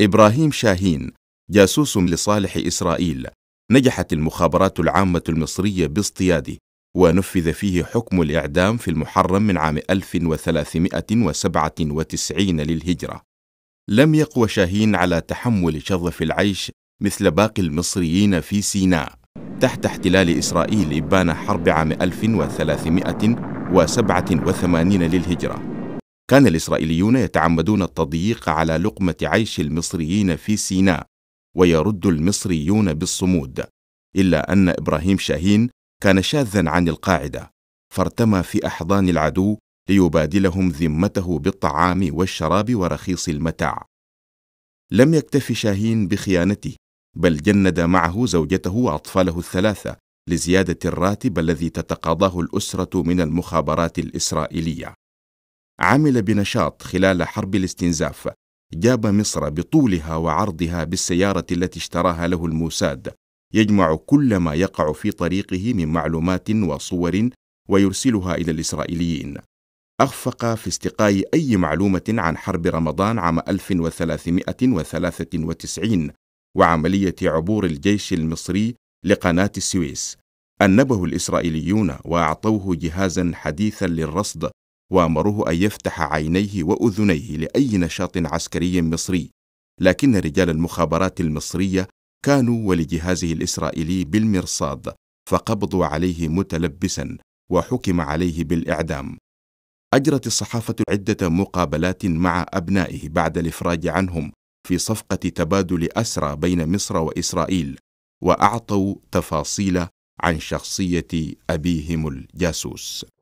إبراهيم شاهين جاسوس لصالح إسرائيل نجحت المخابرات العامة المصرية باصطياده ونفذ فيه حكم الإعدام في المحرم من عام 1397 للهجرة لم يقوى شاهين على تحمل شظف العيش مثل باقي المصريين في سيناء تحت احتلال إسرائيل إبان حرب عام 1387 للهجرة كان الإسرائيليون يتعمدون التضييق على لقمة عيش المصريين في سيناء ويرد المصريون بالصمود إلا أن إبراهيم شاهين كان شاذا عن القاعدة فارتمى في أحضان العدو ليبادلهم ذمته بالطعام والشراب ورخيص المتاع لم يكتف شاهين بخيانته بل جند معه زوجته واطفاله الثلاثه لزياده الراتب الذي تتقاضاه الاسره من المخابرات الاسرائيليه عمل بنشاط خلال حرب الاستنزاف جاب مصر بطولها وعرضها بالسيارة التي اشتراها له الموساد يجمع كل ما يقع في طريقه من معلومات وصور ويرسلها إلى الإسرائيليين أخفق في استقاء أي معلومة عن حرب رمضان عام 1393 وعملية عبور الجيش المصري لقناة السويس أنبه الإسرائيليون وأعطوه جهازا حديثا للرصد وأمره أن يفتح عينيه وأذنيه لأي نشاط عسكري مصري لكن رجال المخابرات المصرية كانوا ولجهازه الإسرائيلي بالمرصاد فقبضوا عليه متلبسا وحكم عليه بالإعدام أجرت الصحافة عدة مقابلات مع أبنائه بعد الإفراج عنهم في صفقة تبادل أسرى بين مصر وإسرائيل وأعطوا تفاصيل عن شخصية أبيهم الجاسوس